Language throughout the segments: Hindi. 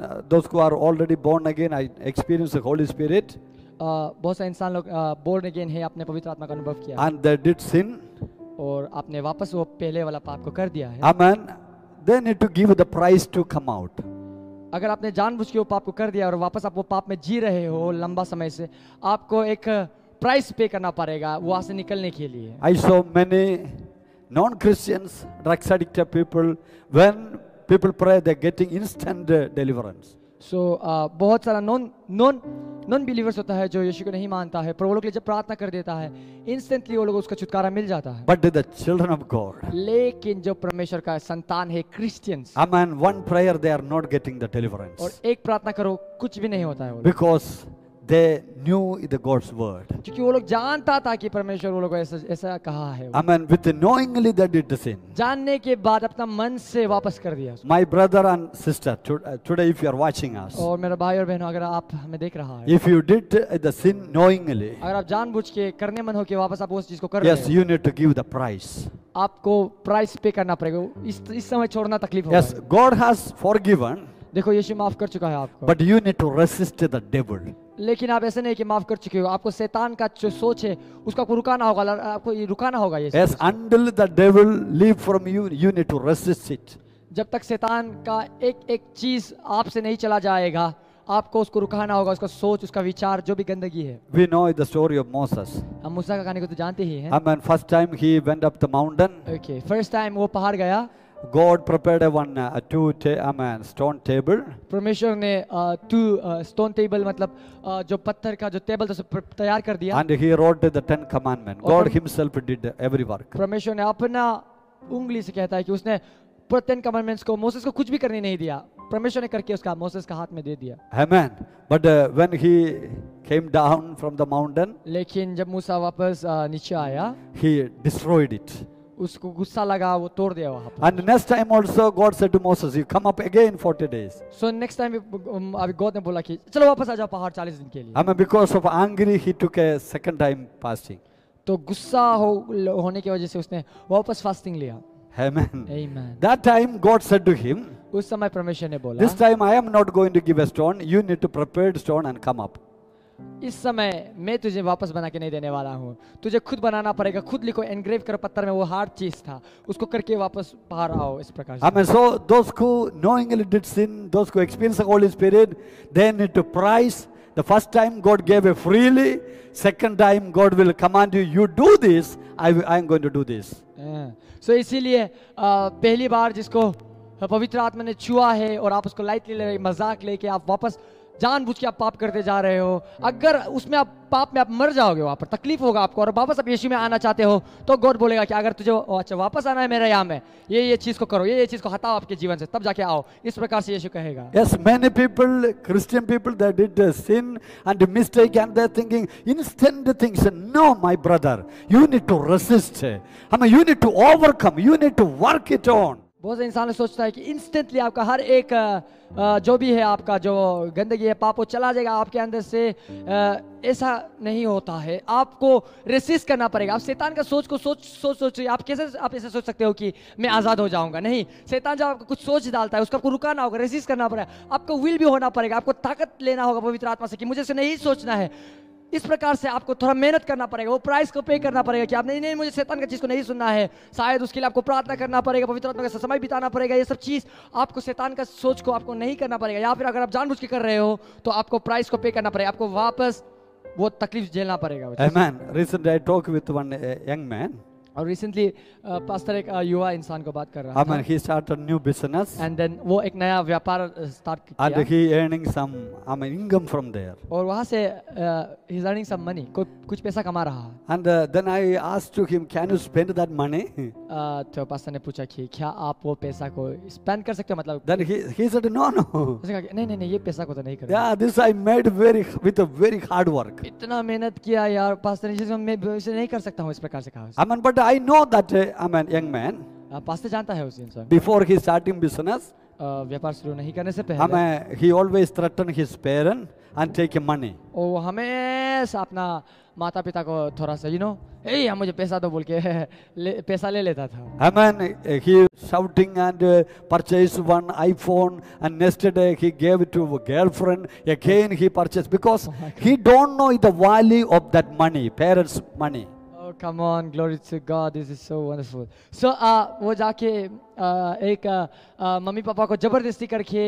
Uh, those who are already born again, I experience the Holy Spirit. बहुत सारे इंसान लोग born again है आपने पवित्र आत्मा का अनुभव किया And they did sin. और आपने वापस वो पहले वाला पाप को कर दिया है Amen. They need to give the price to come out. अगर आपने जानबूझ के वो पाप को कर दिया और वापस आप वो पाप में जी रहे हो लंबा समय से आपको एक प्राइस पे करना पड़ेगा वहां से निकलने के लिए I saw many non-Christians, drug addicted people, when people pray, they're getting instant uh, deliverance. So so, uh, बहुत सारा नॉन नॉन नॉन बिलीवर्स होता है जो यीशु को नहीं मानता है पर वो लोग जब प्रार्थना कर देता है इंस्टेंटली वो लोग उसका छुटकारा मिल जाता है but the children of God लेकिन जो परमेश्वर का संतान है क्रिश्चियंस अमन one prayer they are not getting the deliverance और एक प्रार्थना करो कुछ भी नहीं होता है because they knew the God's word. kyunki wo log janta tha ki parmeshwar wo log ko aisa aisa kaha hai I mean, with knowingly that did the sin. janne ke baad apna man se wapas kar diya My brother and sister, today if you are watching us. aur mera bhai aur behno agar aap hame dekh raha hai If you did the sin knowingly. अगर आप जानबूझ ke karne man ho ke wapas aap us cheez ko kar rahe हो. Yes, you need to give the price. आपको प्राइस पे करना पड़ेगा इस इस समय छोड़ना तकलीफ होगा. Yes, God has forgiven. देखो यीशु माफ कर चुका है आपको. But you need to resist the devil लेकिन आप ऐसे नहीं कि माफ कर चुके हो आपको शैतान का जो सोच है उसका रुकाना होगा आपको ये रुकाना होगा ये yes, until the devil leave from you you need to resist it जब तक शैतान का एक एक चीज आपसे नहीं चला जाएगा आपको उसको रुकाना होगा उसका सोच उसका विचार जो भी गंदगी है we know the story of Moses हम मूसा का कहानी को तो जानते ही हैं I mean first time he went up the mountain okay first time वो पहाड़ गया God prepared a one a uh, two ta- a man stone table. परमेश्वर ने टू स्टोन टेबल मतलब uh, जो पत्थर का जो टेबल था तैयार कर दिया. And he wrote the 10 commandment. God himself did every work. परमेश्वर ने अपना उंगली से कहता है कि उसने टेन कमांडमेंट्स को मोसेस को कुछ भी करने नहीं दिया परमेश्वर ने करके उसका मोसेस का हाथ में दे दिया amen but when he came down from the mountain लेकिन जब मूसा वापस uh, नीचे आया he destroyed it उसको गुस्सा लगा वो तोड़ दिया वहां पर and next time also God said to Moses you come up again 40 days so next time अभी गॉड ने बोला कि चलो वापस आ जाओ पहाड़ 40 दिन के लिए I am because of angry he took a second time fasting तो गुस्सा हो होने की वजह से उसने वापस फास्टिंग लिया amen amen that time God said to him उस समय परमेश्वर ने बोला this time I am not going to give a stone you need to prepare stone and come up इस समय मैं तुझे वापस बना के नहीं देने वाला हूँ तुझे खुद बनाना पड़ेगा खुद लिखो एनग्रेव कर पत्थर में वो हार्ड चीज था उसको करके वापस बाहर आओ इस प्रकार से so experience spirit then it price the first time God gave a freely second time God will command you you do this I I am going to do this so इसीलिए पहली बार जिसको पवित्र आत्मा ने छुआ है और आप उसको लाइट ले मजाक लेके आप वापस जानबूझ के आप पाप करते जा रहे हो अगर उसमें आप पाप में आप मर जाओगे वहाँ पर तकलीफ होगा आपको और वापस आप यीशु में आना चाहते हो तो गॉड बोलेगा कि अगर तुझे अच्छा वापस आना है मेरे यहाँ में ये ये चीज को करो ये ये चीज को हटाओ आपके जीवन से तब जाके आओ इस प्रकार से यीशु कहेगा yes many people Christian people they did sin and mistake and they thinking instant things no my brother you need to resist हमें you need to overcome you need to work it on बहुत इंसान सोचता है कि इंस्टेंटली आपका हर एक uh, जो भी है आपका जो गंदगी है पापो चला जाएगा आपके अंदर से ऐसा नहीं होता है आपको रेसिस करना पड़ेगा आप शैतान का सोच को सोच सोच सोच आप कैसे आप ऐसे सोच सकते हो कि मैं आज़ाद हो जाऊंगा नहीं शैतान जब आपको कुछ सोच डालता है उसको आपको रुकाना होगा रेसिस करना पड़ेगा आपको विल भी होना पड़ेगा आपको ताकत लेना होगा पवित्र आत्मा से कि मुझे से नहीं सोचना है इस प्रकार से आपको थोड़ा मेहनत करना पड़ेगा वो प्राइस को पे करना पड़ेगा कि आप नहीं नहीं मुझे शैतान का चीज़ को नहीं सुनना है शायद उसके लिए आपको प्रार्थना करना पड़ेगा पवित्र आत्मा का समय बिताना पड़ेगा ये सब चीज़ आपको शैतान का सोच को आपको नहीं करना पड़ेगा या फिर अगर आप जानबूझ के कर रहे हो तो आपको प्राइस को पे करना पड़ेगा आपको वापस वो तकलीफ झेलना पड़ेगा man recently I talk with one young man और रिसेंटली पास्टर uh, एक uh, युवा इंसान को बात कर रहा था he start new business and then वो एक नया व्यापार स्टार्ट uh, किया and he earning some I mean income from there और वहां से he is earning some money कुछ कुछ पैसा कमा रहा and then I asked to him can you spend that money तो पास्टर ने पूछा कि क्या आप वो पैसा को स्पेंड कर सकते हो मतलब then he said no no नहीं नहीं नहीं ये पैसा को तो नहीं करूंगा या this I made very with a very hard work इतना मेहनत किया यार पास्टर ने जिसमें मैं भविष्य नहीं कर सकता हूं इस प्रकार से कहा I mean but I know that uh, I'm an young man. पास जानता है उस इंसान Before he starting business, व्यापार शुरू नहीं करने से पहले हमें he always threaten his parent and take money. ओ हमेशा अपना माता पिता को थोड़ा सा यू नो ए मुझे पैसा तो बोल के ले, पैसा ले लेता था I mean he shouting and uh, purchase one iPhone and next day he gave it to a girlfriend again he purchase because oh he don't know the value of that money parents money Oh, come on, glory to God, this is so wonderful. So, uh, वो जाके uh, एक uh, uh मम्मी पापा को ज़बरदस्ती करके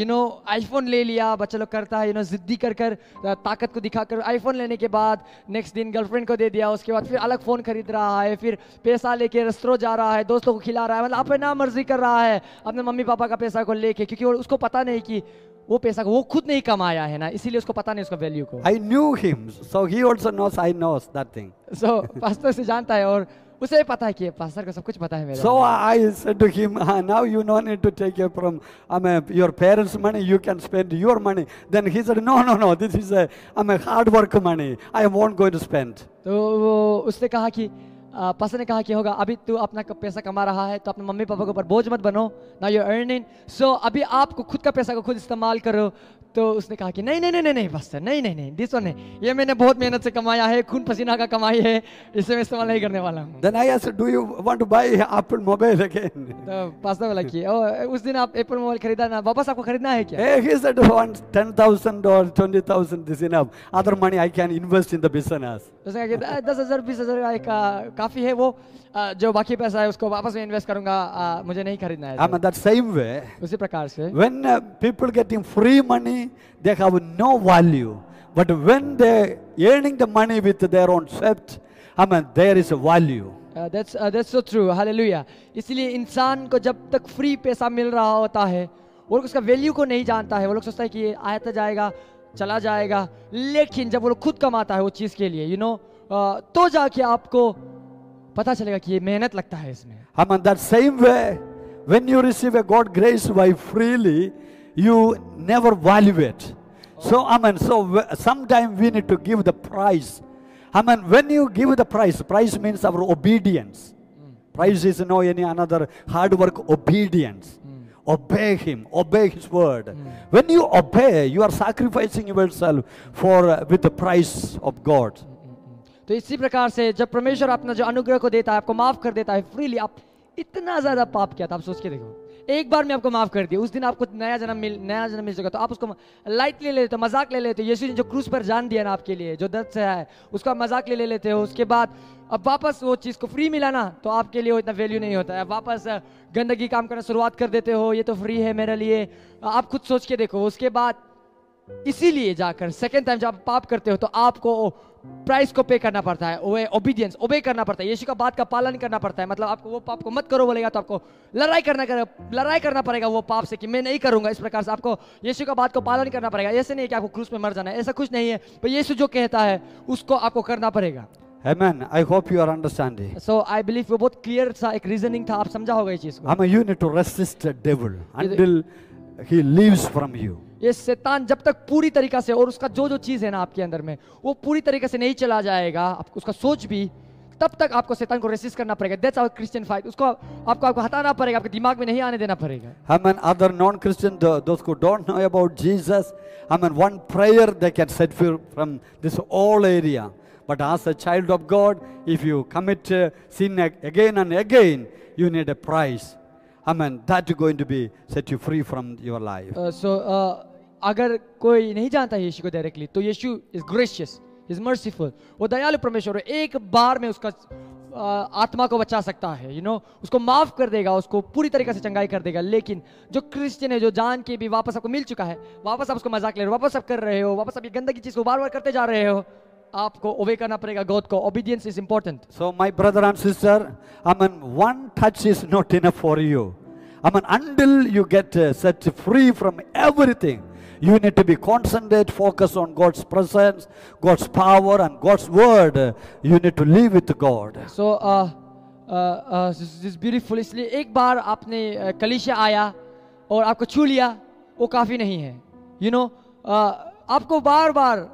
यू नो आईफोन ले लिया बच्चा लोग करता है यू नो ज़िद्दी कर कर uh, ताकत को दिखा कर आईफोन लेने के बाद नेक्स्ट दिन गर्लफ्रेंड को दे दिया उसके बाद फिर अलग फ़ोन खरीद रहा है फिर पैसा लेके रेस्तरों जा रहा है दोस्तों को खिला रहा है मतलब अपना ना मर्जी कर रहा है अपने मम्मी पापा का पैसा को लेके क्योंकि उसको पता नहीं कि वो पैसा वो खुद नहीं कमाया है ना इसीलिए उसको पता नहीं उसका वैल्यू को I knew him so he also knows I knows that thing so pastor से जानता है और उसे पता है कि पास्टर को सब कुछ पता है मेरा so I said to him now you no need to take your from I am your parents money you can spend your money then he said no no no this is I am hard work money I won't going to spend तो उसने कहा कि पसंद ने कहा कि होगा अभी तू अपना पैसा कमा रहा है तो अपने मम्मी पापा के ऊपर बोझ मत बनो ना यू अर्निंग सो अभी आपको खुद का पैसा को खुद इस्तेमाल करो तो उसने कहा कि नहीं नहीं नहीं नहीं नहीं बस सर नहीं नहीं नहीं दिस वन ये मैंने बहुत मेहनत से कमाया है खून पसीना का कमाई है इसे मैं इस्तेमाल नहीं करने वाला हूँ then I asked do you want to buy Apple mobile again तो पास्टर वाला कि ओ उस दिन आप एप्पल मोबाइल खरीदा ना वापस आपको खरीदना है क्या ए ही सेड वांट 10000 और 20000 this enough other money I can invest in the business उसने कहा कि 10000 20000 का काफी है वो जो बाकी पैसा है उसको वापस में इन्वेस्ट करूंगा मुझे नहीं खरीदना है I mean that same way उसी प्रकार से when people getting free money money, they have no value. But when they earning the money with their own sweat, I mean, there is a value. that's uh, that's so true. Hallelujah. इसलिए इंसान को जब तक फ्री पैसा मिल रहा होता है वो लोग उसका वैल्यू को नहीं जानता है वो लोग सोचता है कि ये आया जाएगा चला जाएगा लेकिन जब वो लोग खुद कमाता है वो चीज़ के लिए यू you नो know, तो जाके आपको पता चलेगा कि ये मेहनत लगता है इसमें हम that same way when you receive a god grace by freely you never value it. So, I mean, so sometimes we need to give the price. I mean, when you give the price, price means our obedience. Price is no any another hard work, obedience. Obey Him, obey His word. Mm. When you obey, you are sacrificing yourself for uh, with the price of God. तो इसी प्रकार से जब परमेश्वर अपना जो अनुग्रह को देता है आपको माफ कर देता है फ्रीली आप इतना ज्यादा पाप किया था आप सोच के देखो एक बार मैं आपको माफ कर दिया उस दिन आपको नया जन्म मिल नया जन्म मिल चुका तो आप उसको लाइट ले लेते हो मजाक ले लेते हो यीशु ने जो क्रूज पर जान दिया ना आपके लिए जो दर्द से है उसका मजाक ले लेते हो उसके बाद अब वापस वो चीज़ को फ्री मिला ना तो आपके लिए वो इतना वैल्यू नहीं होता है वापस गंदगी काम करना शुरुआत कर देते हो ये तो फ्री है मेरे लिए आप खुद सोच के देखो उसके बाद इसीलिए जाकर सेकेंड टाइम जब आप पाप करते हो तो आपको प्राइस को पे करना पड़ता है वे ओबीडियंस ओबे करना पड़ता है यीशु का बात का पालन करना पड़ता है मतलब आपको वो पाप को मत करो बोलेगा तो आपको लड़ाई करना कर लड़ाई करना पड़ेगा वो पाप से कि मैं नहीं करूंगा इस प्रकार से आपको यीशु का बात को पालन करना पड़ेगा ऐसे नहीं कि आपको क्रूस में मर जाना है ऐसा कुछ नहीं है पर यीशु जो कहता है उसको आपको करना पड़ेगा Amen. I hope you are understanding. So I believe वो बहुत clear सा एक reasoning था आप समझा होगा ये चीज को. I mean, you need to resist the devil तो- until he lives from you ये शैतान जब तक पूरी तरीके से और उसका जो जो चीज है ना आपके अंदर में वो पूरी तरीके से नहीं चला जाएगा उसका सोच भी तब तक आपको शैतान को रेसिस्ट करना पड़ेगा दैट्स आवर क्रिश्चियन फाइट उसको आपको आपको हटाना पड़ेगा आपके दिमाग में नहीं आने देना पड़ेगा हम an other non Christian those who don't know about Jesus हम in one prayer they can set free from this all area but as a child of God if you commit uh, sin again and again you need a price Amen. That is going to be set you free from your life. Uh, so, uh, अगर कोई नहीं जानता यीशु को डायरेक्टली तो यीशु इज ग्रेशियस is merciful. वो दयालु परमेश्वर है एक बार में उसका uh, आत्मा को बचा सकता है यू you नो know? उसको माफ कर देगा उसको पूरी तरीके से चंगाई कर देगा लेकिन जो क्रिश्चियन है जो जान के भी वापस आपको मिल चुका है वापस आप उसको मजाक ले रहे हो वापस आप कर रहे हो वापस आप ये गंदगी चीज़ को बार बार करते जा रहे हो आपको ओबे करना पड़ेगा गॉड को obedience is important so my brother and sister I mean one touch is not enough for you I mean until you get set free from everything You need to be concentrated, focus on God's presence, God's power, and God's word. You need to live with God. So, uh, uh, uh, this जिस ब्यूटीफुल इसलिए एक बार आपने uh, कलिशा आया और आपको छू लिया वो काफ़ी नहीं है यू you know, uh, आपको बार बार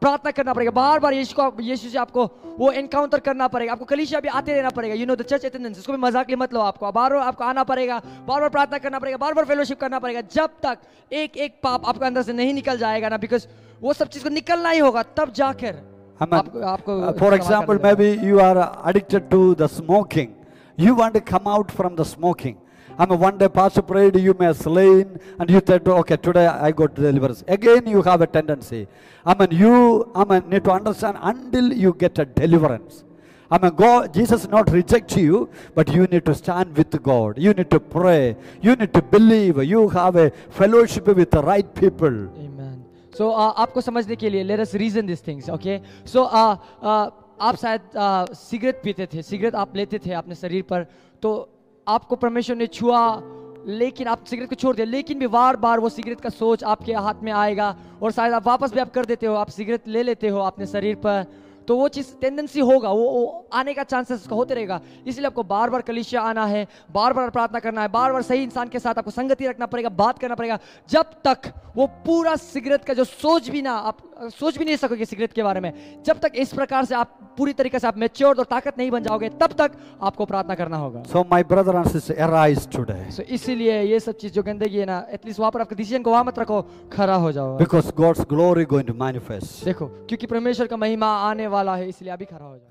प्रार्थना करना पड़ेगा बार बार यीशु को यीशु से आपको वो एनकाउंटर करना पड़ेगा आपको कलिशिया भी आते रहना पड़ेगा you know the church attendance इसको भी मजाक मत लो आपको बार बार आपको आना पड़ेगा बार बार प्रार्थना करना पड़ेगा बार बार फेलोशिप करना पड़ेगा जब तक एक एक पाप आपके अंदर से नहीं निकल जाएगा ना बिकॉज वो सब चीज को निकलना ही होगा तब जाकर आपको for example maybe you are addicted to the smoking you want come out from the smoking I am a one day pastor prayed, you may slain, and you said, okay, today I got deliverance. Again, you have a tendency. I mean, you I mean, need to understand until you get a deliverance. I mean, God, Jesus not reject you, but you need to stand with God. You need to pray. You need to believe. You have a fellowship with the right people. Amen. So, uh, आपको समझने के लिए let us reason these things, okay? So, uh, uh, आप शायद सिगरेट uh, पीते थे सिगरेट आप लेते थे अपने शरीर पर तो आपको परमेश्वर ने छुआ लेकिन आप सिगरेट को छोड़ दिया लेकिन भी बार बार वो सिगरेट का सोच आपके हाथ में आएगा और शायद आप वापस भी आप कर देते हो आप सिगरेट ले लेते हो अपने शरीर पर तो वो चीज़ टेंडेंसी होगा वो, वो आने का चांसेस उसका होते रहेगा इसलिए आपको बार बार कलिशिया आना है बार बार प्रार्थना करना है बार बार सही इंसान के साथ आपको संगति रखना पड़ेगा बात करना पड़ेगा जब तक वो पूरा सिगरेट का जो सोच भी ना आप सोच भी नहीं सकोगे सिगरेट के बारे में जब तक इस प्रकार से आप पूरी तरीके से आप मेच्योर और ताकत नहीं बन जाओगे तब तक आपको प्रार्थना करना होगा so my brother and sister so इसीलिए ये सब चीज जो गंदगी है ना एटलीस्ट वहां पर आपके डिसीजन को वहां मत रखो खड़ा हो जाओ because God's glory going to manifest देखो क्योंकि परमेश्वर का महिमा आने वाला है इसलिए अभी खड़ा हो जाओ